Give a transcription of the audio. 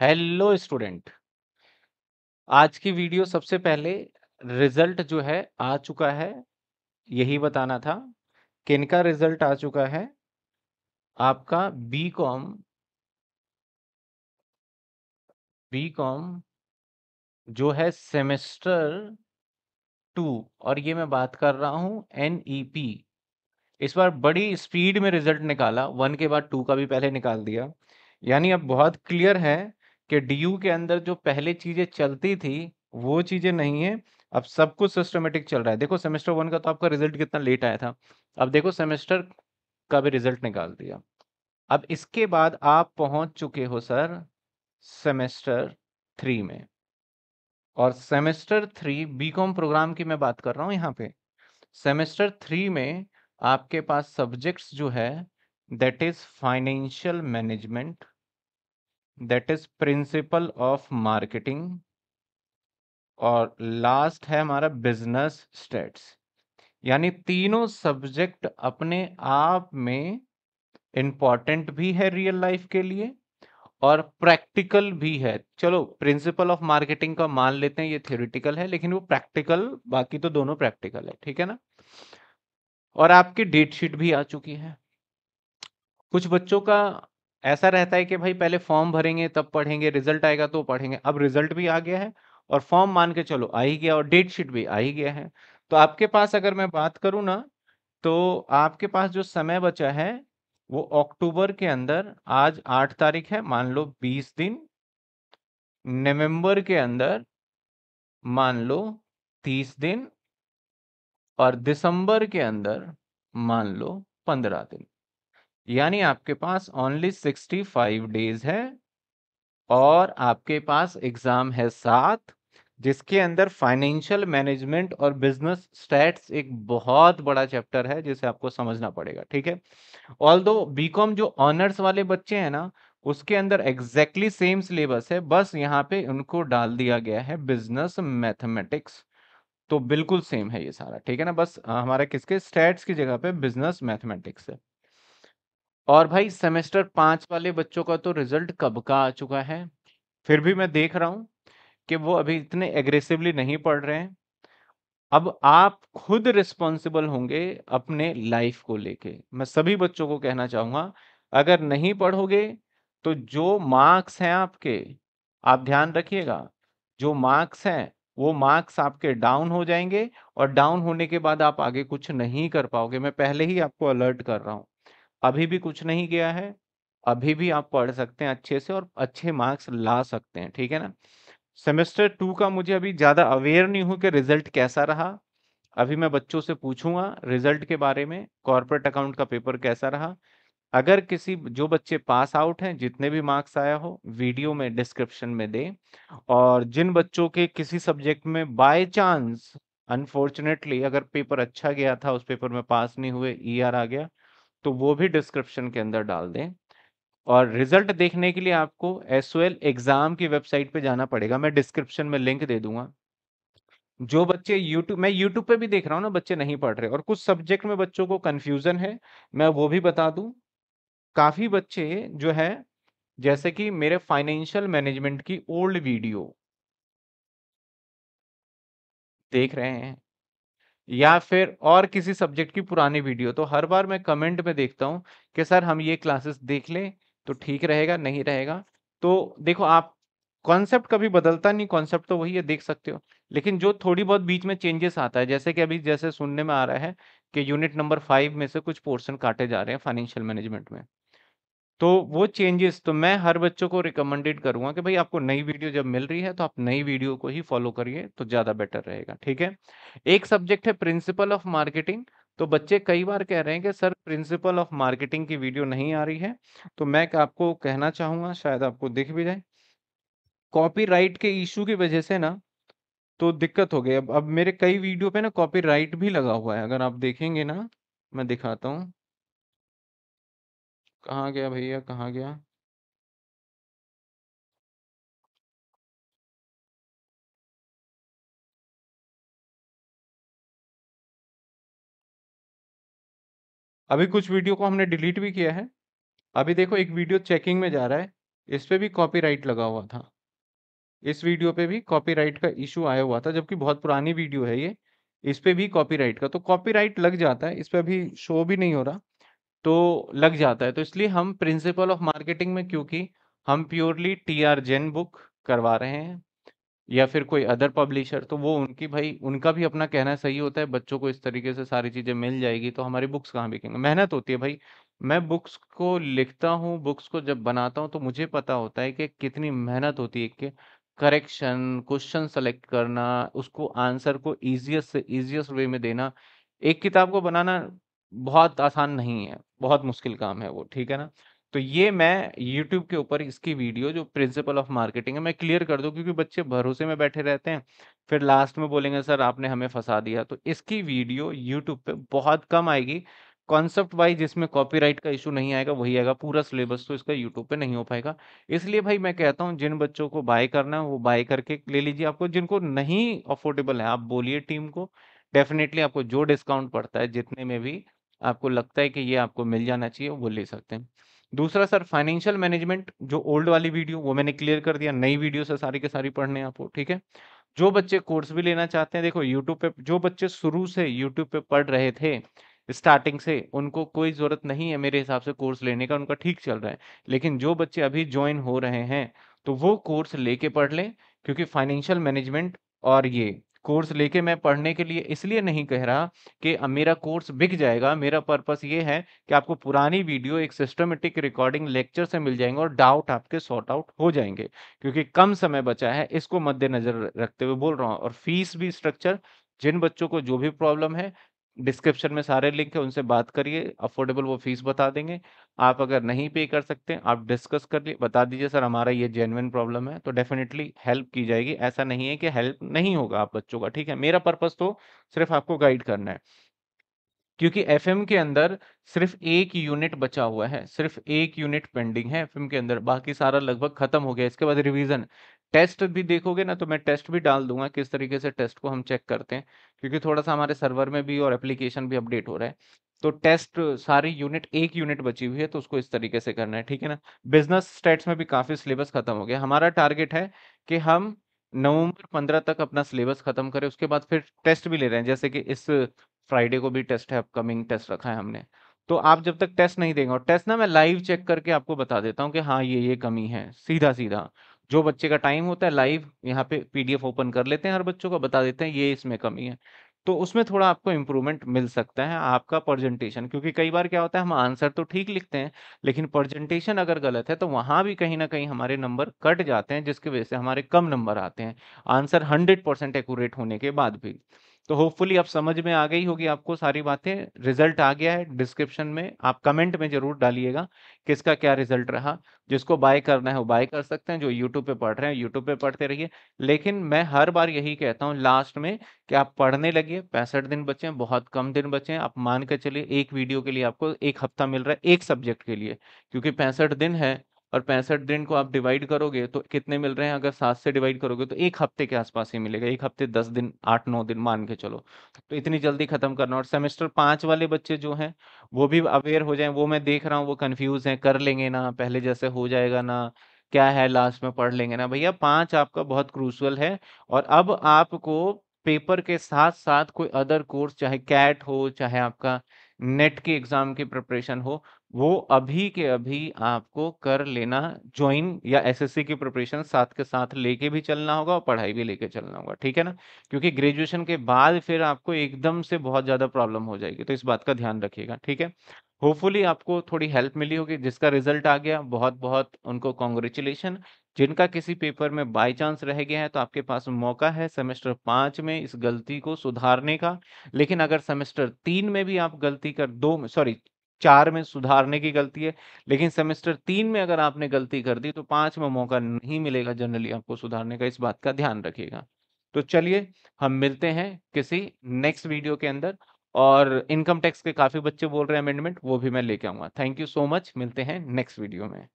hello student आज की video सबसे पहले रिजल्ट जो है आ चुका है यही बताना था किनका रिजल्ट आ चुका है आपका बी कॉम बी कॉम जो है सेमेस्टर टू और ये मैं बात कर रहा हूँ एन ई पी इस बार बड़ी स्पीड में रिजल्ट निकाला वन के बाद टू का भी पहले निकाल दिया यानी अब बहुत क्लियर है कि डी के अंदर जो पहले चीजें चलती थी वो चीजें नहीं है अब सब कुछ सिस्टमेटिक चल रहा है देखो सेमेस्टर वन का तो आपका रिजल्ट कितना लेट आया था अब देखो सेमेस्टर का भी रिजल्ट निकाल दिया अब इसके बाद आप पहुंच चुके हो सर सेमेस्टर थ्री में और सेमेस्टर थ्री बीकॉम प्रोग्राम की मैं बात कर रहा हूँ यहाँ पे सेमेस्टर थ्री में आपके पास सब्जेक्ट्स जो है that is financial management that is principle of marketing और लास्ट है हमारा बिजनेस स्टेट्स यानी तीनों सब्जेक्ट अपने आप में इम्पॉर्टेंट भी है रियल लाइफ के लिए और प्रैक्टिकल भी है चलो प्रिंसिपल ऑफ मार्केटिंग का मान लेते हैं ये थ्योरिटिकल है लेकिन वो प्रैक्टिकल बाकी तो दोनों प्रैक्टिकल है ठीक है ना और आपकी डेट शीट भी आ चुकी है कुछ बच्चों का ऐसा रहता है कि भाई पहले फॉर्म भरेंगे तब पढ़ेंगे रिजल्ट आएगा तो पढ़ेंगे अब रिजल्ट भी आ गया है और फॉर्म मान के चलो आ ही गया और डेट शीट भी आ ही गया है तो आपके पास अगर मैं बात करूँ ना तो आपके पास जो समय बचा है वो अक्टूबर के अंदर आज आठ तारीख है मान लो बीस दिन नवंबर के अंदर मान लो तीस दिन और दिसंबर के अंदर मान लो पंद्रह दिन यानी आपके पास ओनली सिक्सटी फाइव डेज है और आपके पास एग्ज़ाम है सात जिसके अंदर फाइनेंशियल मैनेजमेंट और बिजनेस स्टैट्स एक बहुत बड़ा चैप्टर है जिसे आपको समझना पड़ेगा ठीक है ऑल दो बी जो ऑनर्स वाले बच्चे हैं ना उसके अंदर एग्जैक्टली सेम सिलेबस है बस यहाँ पे उनको डाल दिया गया है बिजनेस मैथमेटिक्स तो बिल्कुल सेम है ये सारा ठीक है ना बस हमारा किसके स्टैट्स की जगह पे बिजनेस मैथमेटिक्स है और भाई सेमेस्टर पांच वाले बच्चों का तो रिजल्ट कब का आ चुका है फिर भी मैं देख रहा हूँ कि वो अभी इतने एग्रेसिवली नहीं पढ़ रहे हैं अब आप खुद रिस्पॉन्सिबल होंगे अपने लाइफ को लेके मैं सभी बच्चों को कहना चाहूंगा अगर नहीं पढ़ोगे तो जो मार्क्स हैं आपके आप ध्यान रखिएगा जो मार्क्स हैं वो मार्क्स आपके डाउन हो जाएंगे और डाउन होने के बाद आप आगे कुछ नहीं कर पाओगे मैं पहले ही आपको अलर्ट कर रहा हूँ अभी भी कुछ नहीं गया है अभी भी आप पढ़ सकते हैं अच्छे से और अच्छे मार्क्स ला सकते हैं ठीक है ना सेमेस्टर टू का मुझे अभी ज़्यादा अवेयर नहीं हूँ कि रिजल्ट कैसा रहा अभी मैं बच्चों से पूछूंगा रिजल्ट के बारे में कॉरपोरेट अकाउंट का पेपर कैसा रहा अगर किसी जो बच्चे पास आउट हैं जितने भी मार्क्स आया हो वीडियो में डिस्क्रिप्शन में दे और जिन बच्चों के किसी सब्जेक्ट में बाय चांस अनफॉर्चुनेटली अगर पेपर अच्छा गया था उस पेपर में पास नहीं हुए ईआर आ गया तो वो भी डिस्क्रिप्शन के अंदर डाल दें और रिजल्ट देखने के लिए आपको एस एग्जाम की वेबसाइट पे जाना पड़ेगा मैं डिस्क्रिप्शन में लिंक दे दूंगा जो बच्चे YouTube मैं YouTube पे भी देख रहा हूँ ना बच्चे नहीं पढ़ रहे और कुछ सब्जेक्ट में बच्चों को कन्फ्यूजन है मैं वो भी बता दूँ काफ़ी बच्चे जो है जैसे कि मेरे फाइनेंशियल मैनेजमेंट की ओल्ड वीडियो देख रहे हैं या फिर और किसी सब्जेक्ट की पुरानी वीडियो तो हर बार मैं कमेंट में देखता हूँ कि सर हम ये क्लासेस देख लें तो ठीक रहेगा नहीं रहेगा तो देखो आप कॉन्सेप्ट कभी बदलता नहीं कॉन्सेप्ट तो वही है देख सकते हो लेकिन जो थोड़ी बहुत बीच में चेंजेस आता है जैसे कि अभी जैसे सुनने में आ रहा है कि यूनिट नंबर फाइव में से कुछ पोर्शन काटे जा रहे हैं फाइनेंशियल मैनेजमेंट में तो वो चेंजेस तो मैं हर बच्चों को रिकमेंडेड करूंगा कि भाई आपको नई वीडियो जब मिल रही है तो आप नई वीडियो को ही फॉलो करिए तो ज़्यादा बेटर रहेगा ठीक है एक सब्जेक्ट है प्रिंसिपल ऑफ मार्केटिंग तो बच्चे कई बार कह रहे हैं कि सर प्रिंसिपल ऑफ मार्केटिंग की वीडियो नहीं आ रही है तो मैं आपको कहना चाहूँगा शायद आपको दिख भी जाए कॉपीराइट के इशू की वजह से ना तो दिक्कत हो गई अब अब मेरे कई वीडियो पे ना कॉपीराइट भी लगा हुआ है अगर आप देखेंगे ना मैं दिखाता हूँ कहाँ गया भैया कहाँ गया अभी कुछ वीडियो को हमने डिलीट भी किया है अभी देखो एक वीडियो चेकिंग में जा रहा है इस पर भी कॉपीराइट लगा हुआ था इस वीडियो पे भी कॉपीराइट का इशू आया हुआ था जबकि बहुत पुरानी वीडियो है ये इस पर भी कॉपीराइट का तो कॉपीराइट लग जाता है इस पर अभी शो भी नहीं हो रहा तो लग जाता है तो इसलिए हम प्रिंसिपल ऑफ मार्केटिंग में क्योंकि हम purely T R Jain book करवा रहे हैं या फिर कोई अदर पब्लिशर तो वो उनकी भाई उनका भी अपना कहना सही होता है बच्चों को इस तरीके से सारी चीज़ें मिल जाएगी तो हमारी बुक्स कहाँ बिकेंगे मेहनत होती है भाई मैं बुक्स को लिखता हूँ बुक्स को जब बनाता हूँ तो मुझे पता होता है कि कितनी मेहनत होती है कि करेक्शन क्वेश्चन सेलेक्ट करना उसको आंसर को ईजिएस्ट से ईजिएस्ट वे में देना एक किताब को बनाना बहुत आसान नहीं है बहुत मुश्किल काम है वो ठीक है ना तो ये मैं यूट्यूब के ऊपर इसकी वीडियो जो प्रिंसिपल ऑफ मार्केटिंग है मैं क्लियर कर दूं क्योंकि बच्चे भरोसे में बैठे रहते हैं फिर लास्ट में बोलेंगे सर आपने हमें फंसा दिया तो इसकी वीडियो यूट्यूब पे बहुत कम आएगी कॉन्सेप्ट वाइज जिसमें कॉपीराइट का इशू नहीं आएगा वही आएगा पूरा सिलेबस तो इसका यूट्यूब पे नहीं हो पाएगा इसलिए भाई मैं कहता हूँ जिन बच्चों को बाय करना है वो बाय करके ले लीजिए आपको जिनको नहीं अफोर्डेबल है आप बोलिए टीम को डेफिनेटली आपको जो डिस्काउंट पड़ता है जितने में भी आपको लगता है कि ये आपको मिल जाना चाहिए वो ले सकते हैं दूसरा सर फाइनेंशियल मैनेजमेंट जो ओल्ड वाली वीडियो वो मैंने क्लियर कर दिया नई वीडियो से सारी के सारी पढ़ने आपको ठीक है जो बच्चे कोर्स भी लेना चाहते हैं देखो यूट्यूब पे जो बच्चे शुरू से यूट्यूब पे पढ़ रहे थे स्टार्टिंग से उनको कोई ज़रूरत नहीं है मेरे हिसाब से कोर्स लेने का उनका ठीक चल रहा है लेकिन जो बच्चे अभी ज्वाइन हो रहे हैं तो वो कोर्स लेके पढ़ लें क्योंकि फाइनेंशियल मैनेजमेंट और ये कोर्स लेके मैं पढ़ने के लिए इसलिए नहीं कह रहा कि मेरा कोर्स बिक जाएगा मेरा पर्पस ये है कि आपको पुरानी वीडियो एक सिस्टमेटिक रिकॉर्डिंग लेक्चर से मिल जाएंगे और डाउट आपके सॉर्ट आउट हो जाएंगे क्योंकि कम समय बचा है इसको मद्देनजर रखते हुए बोल रहा हूँ और फीस भी स्ट्रक्चर जिन बच्चों को जो भी प्रॉब्लम है डिस्क्रिप्शन में सारे लिंक है उनसे बात करिए अफोर्डेबल वो फीस बता देंगे आप अगर नहीं पे कर सकते आप डिस्कस कर लिए बता दीजिए सर हमारा ये जेनविन प्रॉब्लम है तो डेफिनेटली हेल्प की जाएगी ऐसा नहीं है कि हेल्प नहीं होगा आप बच्चों का ठीक है मेरा पर्पज तो सिर्फ आपको गाइड करना है क्योंकि एफ के अंदर सिर्फ एक यूनिट बचा हुआ है सिर्फ एक यूनिट पेंडिंग है एफ के अंदर बाकी सारा लगभग खत्म हो गया इसके बाद रिवीजन टेस्ट भी देखोगे ना तो मैं टेस्ट भी डाल दूंगा किस तरीके से टेस्ट को हम चेक करते हैं क्योंकि थोड़ा सा हमारे सर्वर में भी और एप्लीकेशन भी अपडेट हो रहा है तो टेस्ट सारी यूनिट एक यूनिट बची हुई है तो उसको इस तरीके से करना है ठीक है ना बिजनेस स्टेट्स में भी काफ़ी सिलेबस खत्म हो गया हमारा टारगेट है कि हम नवंबर पंद्रह तक अपना सिलेबस खत्म करें उसके बाद फिर टेस्ट भी ले रहे हैं जैसे कि इस फ्राइडे को भी टेस्ट है अपकमिंग टेस्ट रखा है हमने तो आप जब तक टेस्ट नहीं देंगे और टेस्ट ना मैं लाइव चेक करके आपको बता देता हूँ कि हाँ ये ये कमी है सीधा सीधा जो बच्चे का टाइम होता है लाइव यहाँ पे पीडीएफ ओपन कर लेते हैं हर बच्चों का बता देते हैं ये इसमें कमी है तो उसमें थोड़ा आपको इम्प्रूवमेंट मिल सकता है आपका प्रेजेंटेशन क्योंकि कई बार क्या होता है हम आंसर तो ठीक लिखते हैं लेकिन प्रेजेंटेशन अगर गलत है तो वहाँ भी कहीं ना कहीं हमारे नंबर कट जाते हैं जिसकी वजह से हमारे कम नंबर आते हैं आंसर हंड्रेड परसेंट एकूरेट होने के बाद भी तो होपफुली आप समझ में आ गई होगी आपको सारी बातें रिजल्ट आ गया है डिस्क्रिप्शन में आप कमेंट में जरूर डालिएगा किसका क्या रिजल्ट रहा जिसको बाय करना है वो बाय कर सकते हैं जो यूट्यूब पे पढ़ रहे हैं यूट्यूब पे पढ़ते रहिए लेकिन मैं हर बार यही कहता हूँ लास्ट में कि आप पढ़ने लगिए पैंसठ दिन बचे हैं बहुत कम दिन बचे हैं आप मान कर चलिए एक वीडियो के लिए आपको एक हफ्ता मिल रहा है एक सब्जेक्ट के लिए क्योंकि पैंसठ दिन है और पैंसठ दिन को आप डिवाइड करोगे तो कितने मिल रहे हैं अगर सात से डिवाइड करोगे तो एक हफ्ते के आसपास ही मिलेगा एक हफ्ते दस दिन आठ नौ दिन मान के चलो तो इतनी जल्दी खत्म करना और सेमेस्टर पांच वाले बच्चे जो हैं वो भी अवेयर हो जाए वो मैं देख रहा हूँ वो कंफ्यूज हैं कर लेंगे ना पहले जैसे हो जाएगा ना क्या है लास्ट में पढ़ लेंगे ना भैया पाँच आपका बहुत क्रूसअल है और अब आपको पेपर के साथ साथ कोई अदर कोर्स चाहे कैट हो चाहे आपका नेट के एग्जाम की प्रिपरेशन हो वो अभी के अभी आपको कर लेना ज्वाइन या एसएससी की प्रिपरेशन साथ के साथ लेके भी चलना होगा और पढ़ाई भी लेके चलना होगा ठीक है ना क्योंकि ग्रेजुएशन के बाद फिर आपको एकदम से बहुत ज़्यादा प्रॉब्लम हो जाएगी तो इस बात का ध्यान रखिएगा ठीक है होपफुली आपको थोड़ी हेल्प मिली होगी जिसका रिजल्ट आ गया बहुत बहुत उनको कॉन्ग्रेचुलेशन जिनका किसी पेपर में बाय चांस रह गया है तो आपके पास मौका है सेमेस्टर पाँच में इस गलती को सुधारने का लेकिन अगर सेमेस्टर तीन में भी आप गलती कर दो सॉरी चार में सुधारने की गलती है लेकिन सेमेस्टर तीन में अगर आपने गलती कर दी तो पांच में मौका नहीं मिलेगा जनरली आपको सुधारने का इस बात का ध्यान रखिएगा तो चलिए हम मिलते हैं किसी नेक्स्ट वीडियो के अंदर और इनकम टैक्स के काफी बच्चे बोल रहे हैं अमेंडमेंट वो भी मैं लेके आऊंगा थैंक यू सो मच मिलते हैं नेक्स्ट वीडियो में